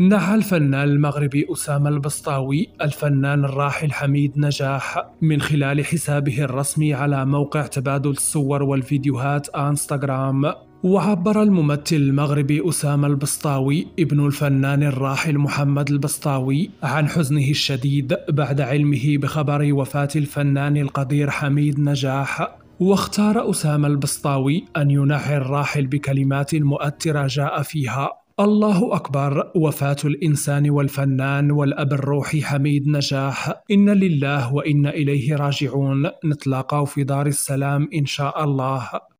نحى الفنان المغربي أسامة البسطاوي الفنان الراحل حميد نجاح من خلال حسابه الرسمي على موقع تبادل الصور والفيديوهات انستغرام وعبر الممثل المغربي أسامة البسطاوي ابن الفنان الراحل محمد البسطاوي عن حزنه الشديد بعد علمه بخبر وفاة الفنان القدير حميد نجاح واختار أسامة البسطاوي أن ينحي الراحل بكلمات مؤثرة جاء فيها الله أكبر وفاة الإنسان والفنان والأب الروحي حميد نجاح إن لله وإن إليه راجعون نتلاقاو في دار السلام إن شاء الله